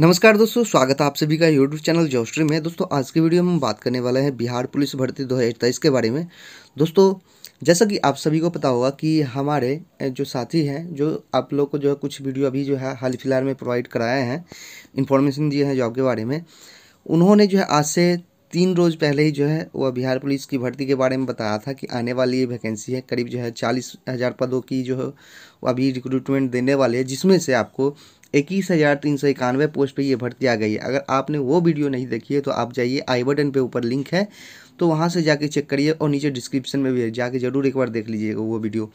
नमस्कार दोस्तों स्वागत है आप सभी का यूट्यूब चैनल जोस्ट्री में दोस्तों आज की वीडियो में हम बात करने वाले हैं बिहार पुलिस भर्ती दो के बारे में दोस्तों जैसा कि आप सभी को पता होगा कि हमारे जो साथी हैं जो आप लोग को जो है कुछ वीडियो अभी जो है हाल फिलहाल में प्रोवाइड कराए हैं इन्फॉर्मेशन दिए हैं जॉब के बारे में उन्होंने जो है आज से तीन रोज़ पहले ही जो है वह बिहार पुलिस की भर्ती के बारे में बताया था कि आने वाली ये वैकेंसी है करीब जो है चालीस हज़ार पदों की जो है वो अभी रिक्रूटमेंट देने वाले हैं जिसमें से आपको इक्कीस हज़ार तीन सौ इक्यानवे पोस्ट पे ये भर्ती आ गई है अगर आपने वो वीडियो नहीं देखी है तो आप जाइए आई बटन पे ऊपर लिंक है तो वहाँ से जाके चेक करिए और नीचे डिस्क्रिप्शन में भी है जाके ज़रूर एक बार देख लीजिएगा वो वीडियो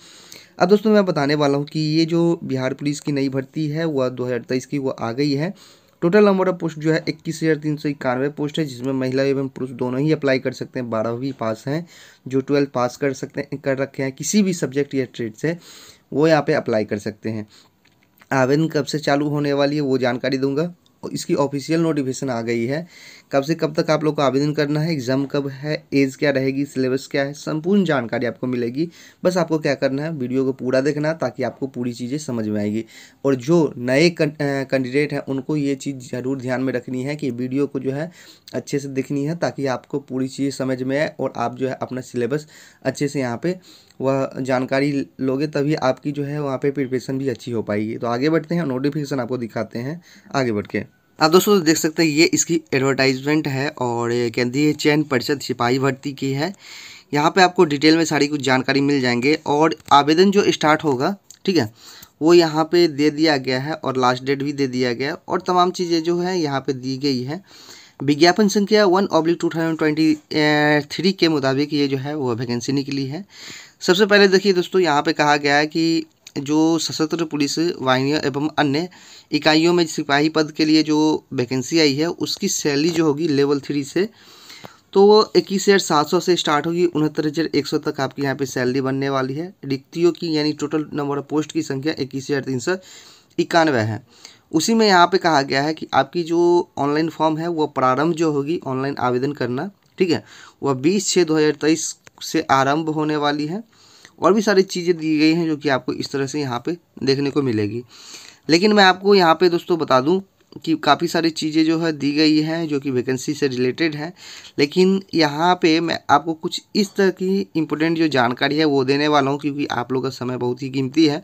अब दोस्तों मैं बताने वाला हूँ कि ये जो बिहार पुलिस की नई भर्ती है वह दो की वो आ गई है टोटल नंबर ऑफ पोस्ट जो है इक्कीस हज़ार तीन सौ इक्यानवे पोस्ट है जिसमें महिला एवं पुरुष दोनों ही अप्लाई कर सकते हैं बारहवीं पास हैं जो ट्वेल्थ पास कर सकते हैं कर रखे हैं किसी भी सब्जेक्ट या ट्रेड से वो यहाँ पे अप्लाई कर सकते हैं आवेदन कब से चालू होने वाली है वो जानकारी दूंगा इसकी ऑफिशियल नोटिफिकेशन आ गई है कब से कब तक आप लोग को आवेदन करना है एग्ज़ाम कब है एज क्या रहेगी सिलेबस क्या है संपूर्ण जानकारी आपको मिलेगी बस आपको क्या करना है वीडियो को पूरा देखना ताकि आपको पूरी चीज़ें समझ में आएगी और जो नए कैंडिडेट हैं उनको ये चीज़ ज़रूर ध्यान में रखनी है कि वीडियो को जो है अच्छे से देखनी है ताकि आपको पूरी चीज़ समझ में आए और आप जो है अपना सिलेबस अच्छे से यहाँ पर वह जानकारी लोगे तभी आपकी जो है वहाँ पे प्रिपरेशन भी अच्छी हो पाएगी तो आगे बढ़ते हैं नोटिफिकेशन आपको दिखाते हैं आगे बढ़ के आप दोस्तों देख सकते हैं ये इसकी एडवर्टाइजमेंट है और केंद्रीय चयन परिषद सिपाही भर्ती की है यहाँ पे आपको डिटेल में सारी कुछ जानकारी मिल जाएंगे और आवेदन जो स्टार्ट होगा ठीक है वो यहाँ पे दे दिया गया है और लास्ट डेट भी दे दिया गया है और तमाम चीज़ें जो है यहाँ पे दी गई है विज्ञापन संख्या one oblique two thousand twenty three के मुताबिक ये जो है वो वैकेंसी निकली है सबसे पहले देखिए दोस्तों यहाँ पे कहा गया है कि जो सशस्त्र पुलिस वाहिनियों एवं अन्य इकाइयों में सिपाही पद के लिए जो वैकेंसी आई है उसकी सैलरी जो होगी लेवल थ्री से तो वो इक्कीस हज़ार सात सौ से स्टार्ट होगी उनहत्तर हज़ार एक सौ तक आपकी यहाँ पे सैलरी बनने वाली है रिक्तियों की यानी टोटल नंबर ऑफ पोस्ट की संख्या इक्कीस हज़ार तीन सौ इक्यानवे है उसी में यहाँ पे कहा गया है कि आपकी जो ऑनलाइन फॉर्म है वह प्रारंभ जो होगी ऑनलाइन आवेदन करना ठीक है वह बीस छः दो हज़ार तेईस से आरंभ होने वाली है और भी सारी चीज़ें दी गई हैं जो कि आपको इस तरह से यहाँ पे देखने को मिलेगी लेकिन मैं आपको यहाँ पे दोस्तों बता दूँ कि काफ़ी सारी चीज़ें जो है दी गई हैं जो कि वैकेंसी से रिलेटेड हैं लेकिन यहाँ पे मैं आपको कुछ इस तरह की इम्पोर्टेंट जो जानकारी है वो देने वाला हूँ क्योंकि आप लोग का समय बहुत ही कीमती है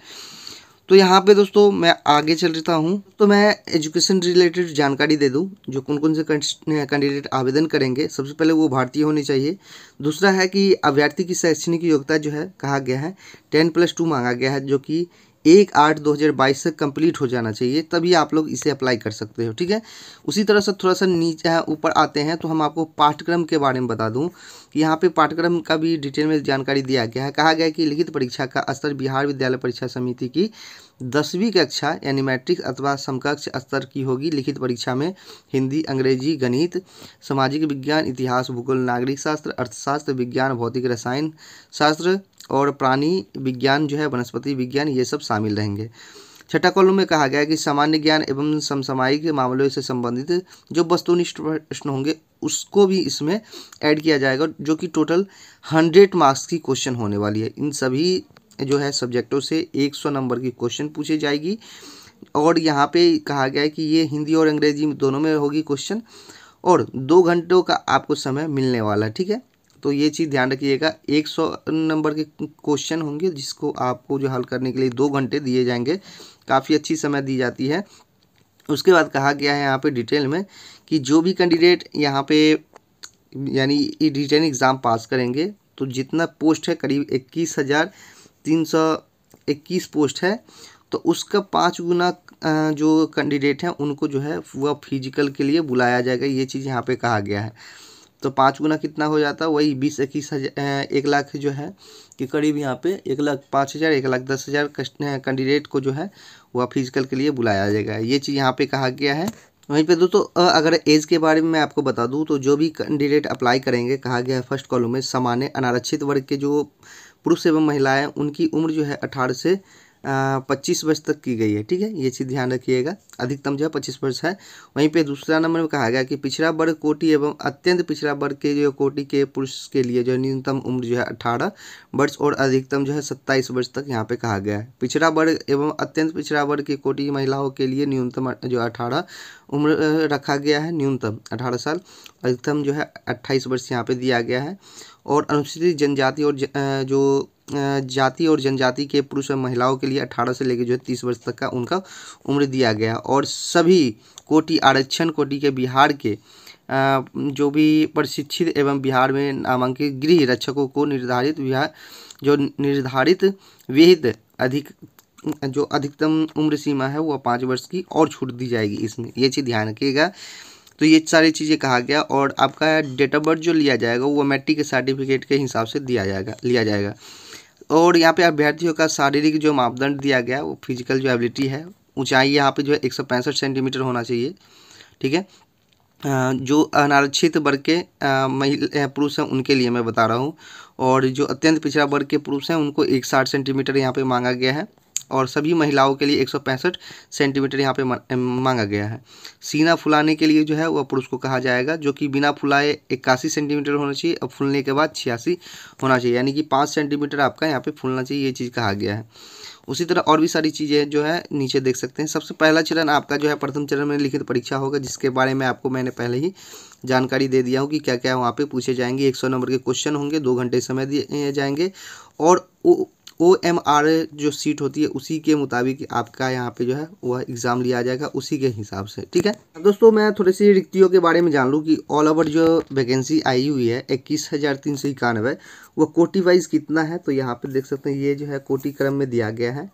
तो यहाँ पे दोस्तों मैं आगे चल चलता हूँ तो मैं एजुकेशन रिलेटेड जानकारी दे दूँ जो कौन कौन से कैंडिडेट आवेदन करेंगे सबसे पहले वो भारतीय होने चाहिए दूसरा है कि अभ्यर्थी की शैक्षणिक योग्यता जो है कहा गया है टेन प्लस टू मांगा गया है जो कि एक आठ दो हज़ार बाईस से कंप्लीट हो जाना चाहिए तभी आप लोग इसे अप्लाई कर सकते हो ठीक है उसी तरह से थोड़ा सा नीचे ऊपर आते हैं तो हम आपको पाठ्यक्रम के बारे में बता दूँ कि यहाँ पे पाठ्यक्रम का भी डिटेल में जानकारी दिया गया है कहा गया कि लिखित परीक्षा का स्तर बिहार विद्यालय परीक्षा समिति की दसवीं कक्षा यानी मैट्रिक अथवा समकक्ष स्तर की होगी लिखित परीक्षा में हिंदी अंग्रेजी गणित सामाजिक विज्ञान इतिहास भूगोल नागरिक शास्त्र अर्थशास्त्र विज्ञान भौतिक रसायन शास्त्र और प्राणी विज्ञान जो है वनस्पति विज्ञान ये सब शामिल रहेंगे छठा कॉलम में कहा गया है कि सामान्य ज्ञान एवं समसामायिक मामलों से संबंधित जो वस्तुनिष्ठ प्रश्न होंगे उसको भी इसमें ऐड किया जाएगा जो कि टोटल हंड्रेड मार्क्स की क्वेश्चन होने वाली है इन सभी जो है सब्जेक्टों से एक सौ नंबर की क्वेश्चन पूछी जाएगी और यहाँ पे कहा गया है कि ये हिंदी और अंग्रेजी दोनों में होगी क्वेश्चन और दो घंटों का आपको समय मिलने वाला है ठीक है तो ये चीज़ ध्यान रखिएगा एक सौ नंबर के क्वेश्चन होंगे जिसको आपको जो हल करने के लिए दो घंटे दिए जाएंगे काफ़ी अच्छी समय दी जाती है उसके बाद कहा गया है यहाँ पे डिटेल में कि जो भी कैंडिडेट यहाँ पे यानी रिटर्न एग्ज़ाम पास करेंगे तो जितना पोस्ट है करीब इक्कीस हज़ार तीन सौ इक्कीस पोस्ट है तो उसका पाँच गुना जो कैंडिडेट हैं उनको जो है वह फिजिकल के लिए बुलाया जाएगा ये चीज़ यहाँ पे कहा गया है तो पाँच गुना कितना हो जाता है वही बीस इक्कीस हज़ार एक लाख जो है कि करीब यहाँ पे एक लाख पाँच हज़ार एक लाख दस हज़ार कैंडिडेट को जो है वह फिजिकल के लिए बुलाया जाएगा ये चीज़ यहाँ पे कहा गया है वहीं पे दोस्तों अगर एज के बारे में मैं आपको बता दूँ तो जो भी कैंडिडेट अप्लाई करेंगे कहा गया है फर्स्ट कॉलम में सामान्य अनारक्षित वर्ग के जो पुरुष एवं महिलाएँ उनकी उम्र जो है अठारह से पच्चीस वर्ष तक की गई है ठीक है ये चीज़ ध्यान रखिएगा अधिकतम जो है पच्चीस वर्ष है वहीं पे दूसरा नंबर में कहा गया कि पिछड़ा वर्ग कोटि एवं अत्यंत पिछड़ा वर्ग के जो कोटि के पुरुष के लिए जो न्यूनतम उम्र जो है अठारह वर्ष और अधिकतम जो है सत्ताईस वर्ष तक यहाँ पे कहा गया है पिछड़ा वर्ग एवं अत्यंत पिछड़ा वर्ग की कोटि महिलाओं के लिए न्यूनतम जो अठारह उम्र रखा गया है न्यूनतम अठारह साल अधिकतम जो है अट्ठाईस वर्ष यहाँ पर दिया गया है और अनुसूचित जनजाति और जो जाति और जनजाति के पुरुष और महिलाओं के लिए अठारह से लेकर जो है तीस वर्ष तक का उनका उम्र दिया गया और सभी कोटि आरक्षण कोटि के बिहार के जो भी प्रशिक्षित एवं बिहार में नामांकित गृह रक्षकों को निर्धारित बिहार जो निर्धारित विहित अधिक जो अधिकतम उम्र सीमा है वह पाँच वर्ष की और छूट दी जाएगी इसमें ये चीज़ ध्यान रखिएगा तो ये सारी चीज़ें कहा गया और आपका डेट ऑफ बर्थ जो लिया जाएगा वो मैट्रिक के सर्टिफिकेट के हिसाब से दिया जाएगा लिया जाएगा और यहाँ पे अभ्यर्थियों का शारीरिक जो मापदंड दिया गया वो फिजिकल जो एबिलिटी है ऊंचाई यहाँ पे जो है एक सेंटीमीटर होना चाहिए ठीक है जो अनारक्षित वर्ग के महिला पुरुष हैं उनके लिए मैं बता रहा हूँ और जो अत्यंत पिछड़ा वर्ग के पुरुष हैं उनको एक साठ सेंटीमीटर यहाँ पर मांगा गया है और सभी महिलाओं के लिए एक सेंटीमीटर यहाँ पे मांगा गया है सीना फुलाने के लिए जो है वह पुरुष को कहा जाएगा जो कि बिना फुलाए इक्यासी सेंटीमीटर होना चाहिए और फूलने के बाद छियासी होना चाहिए यानी कि पाँच सेंटीमीटर आपका यहाँ पर फूलना चाहिए ये चीज़ कहा गया है उसी तरह और भी सारी चीज़ें जो है नीचे देख सकते हैं सबसे पहला चरण आपका जो है प्रथम चरण में लिखित परीक्षा होगा जिसके बारे में आपको मैंने पहले ही जानकारी दे दिया हूँ कि क्या क्या वहाँ पे पूछे जाएंगे एक सौ नंबर के क्वेश्चन होंगे दो घंटे समय दिए जाएंगे और ओ एम आर जो सीट होती है उसी के मुताबिक आपका यहाँ पे जो है वह एग्ज़ाम लिया जाएगा उसी के हिसाब से ठीक है दोस्तों मैं थोड़ी सी रिक्तियों के बारे में जान लूँ कि ऑल ओवर जो वैकेंसी आई हुई है इक्कीस हज़ार तीन सौ इक्यानवे वह कोटी वाइज कितना है तो यहाँ पर देख सकते हैं ये जो है कोटी क्रम में दिया गया है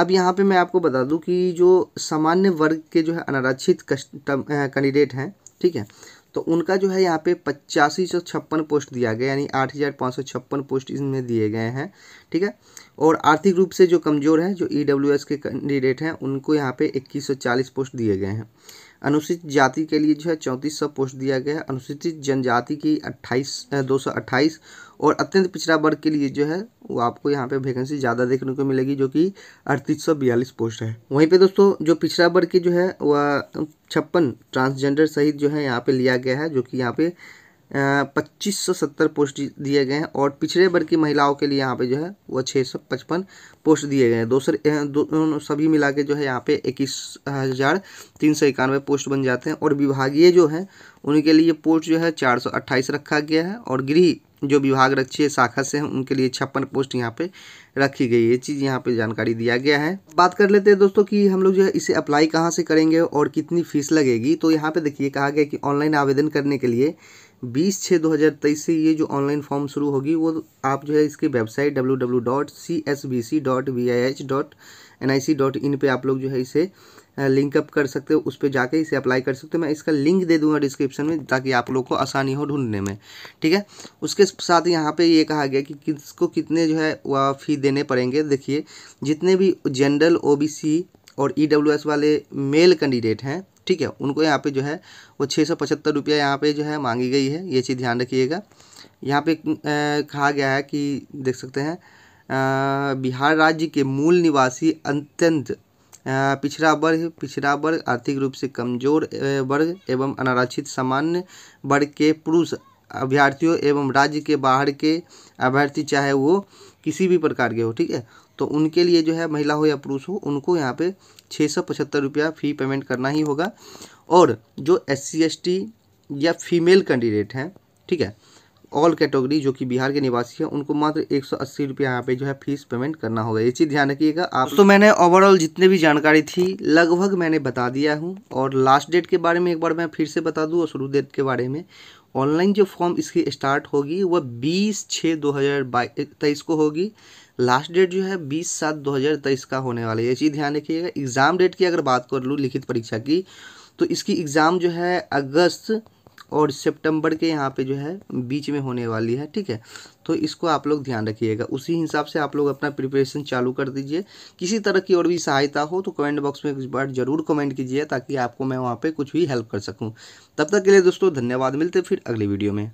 अब यहाँ पर मैं आपको बता दूँ कि जो सामान्य वर्ग के जो है अनारक्षित कैंडिडेट हैं ठीक है तो उनका जो है यहाँ पे पचासी सौ छप्पन पोस्ट दिया गया यानी आठ हज़ार पाँच सौ छप्पन पोस्ट इसमें दिए गए हैं ठीक है और आर्थिक रूप से जो कमज़ोर हैं जो ई डब्ल्यू एस के कैंडिडेट हैं उनको यहाँ पे इक्कीस सौ चालीस पोस्ट दिए गए हैं अनुसूचित जाति के लिए जो है चौंतीस सौ पोस्ट दिया गया है अनुसूचित जनजाति की अट्ठाईस दो सौ और अत्यंत पिछड़ा वर्ग के लिए जो है वो आपको यहाँ पे वैकेंसी ज़्यादा देखने को मिलेगी जो कि अड़तीस सौ बयालीस पोस्ट है वहीं पे दोस्तों जो पिछड़ा वर्ग की जो है वह छप्पन ट्रांसजेंडर सहित जो है यहाँ पे लिया गया है जो कि यहाँ पे पच्चीस सौ सत्तर पोस्ट दिए गए हैं और पिछड़े वर्ग की महिलाओं के लिए यहाँ पे जो है वह छः सौ पचपन पोस्ट दिए गए हैं दूसरे दो सभी मिला के जो है यहाँ पे इक्कीस हज़ार तीन सौ इक्यानवे पोस्ट बन जाते हैं और विभागीय जो है उनके लिए पोस्ट जो है चार सौ अट्ठाईस रखा गया है और गृह जो विभाग रक्षी शाखा से हैं उनके लिए छप्पन पोस्ट यहाँ पे रखी गई है चीज़ यहाँ पे जानकारी दिया गया है बात कर लेते हैं दोस्तों कि हम लोग जो है इसे अप्लाई कहाँ से करेंगे और कितनी फीस लगेगी तो यहाँ पे देखिए कहा गया कि ऑनलाइन आवेदन करने के लिए बीस छः दो हज़ार तेईस से ये जो ऑनलाइन फॉर्म शुरू होगी वो आप जो है इसकी website W W dot C S B C dot V I H dot N I C dot in पर आप लोग जो है इसे लिंकअप कर सकते हो उस पर जाके इसे अप्लाई कर सकते हो मैं इसका लिंक दे दूंगा डिस्क्रिप्शन में ताकि आप लोग को आसानी हो ढूंढने में ठीक है उसके साथ यहाँ पे ये कहा गया कि किसको कितने जो है वह फ़ी देने पड़ेंगे देखिए जितने भी जनरल ओ और ई e वाले मेल कैंडिडेट हैं ठीक है उनको यहाँ पर जो है वो छः सौ पचहत्तर रुपया यहाँ जो है मांगी गई है ये चीज़ ध्यान रखिएगा यहाँ पर कहा गया है कि देख सकते हैं बिहार राज्य के मूल निवासी अत्यंत पिछड़ा वर्ग पिछड़ा वर्ग आर्थिक रूप से कमजोर वर्ग एवं अनारक्षित सामान्य वर्ग के पुरुष अभ्यर्थियों एवं राज्य के बाहर के अभ्यर्थी चाहे वो किसी भी प्रकार के हो ठीक है तो उनके लिए जो है महिला हो या पुरुष हो उनको यहाँ पे छः सौ पचहत्तर रुपया फ़ी पेमेंट करना ही होगा और जो एस सी एस टी या फीमेल कैंडिडेट हैं ठीक है ऑल कैटेगरी जो कि बिहार के निवासी हैं उनको मात्र एक सौ अस्सी रुपया यहाँ पे जो है फीस पेमेंट करना होगा ये चीज़ ध्यान रखिएगा आप तो मैंने ओवरऑल जितने भी जानकारी थी लगभग मैंने बता दिया हूँ और लास्ट डेट के बारे में एक बार मैं फिर से बता दूँ और शुरू डेट के बारे में ऑनलाइन जो फॉर्म इसकी स्टार्ट होगी वह बीस छः दो हज़ार तेईस को होगी लास्ट डेट जो है बीस सात दो हज़ार तेईस का होने वाला है ये चीज़ ध्यान रखिएगा एग्ज़ाम डेट की अगर बात कर लूँ लिखित परीक्षा की तो इसकी एग्ज़ाम जो है अगस्त और सितंबर के यहाँ पे जो है बीच में होने वाली है ठीक है तो इसको आप लोग ध्यान रखिएगा उसी हिसाब से आप लोग अपना प्रिपरेशन चालू कर दीजिए किसी तरह की और भी सहायता हो तो कमेंट बॉक्स में एक बार ज़रूर कमेंट कीजिए ताकि आपको मैं वहाँ पर कुछ भी हेल्प कर सकूँ तब तक के लिए दोस्तों धन्यवाद मिलते फिर अगले वीडियो में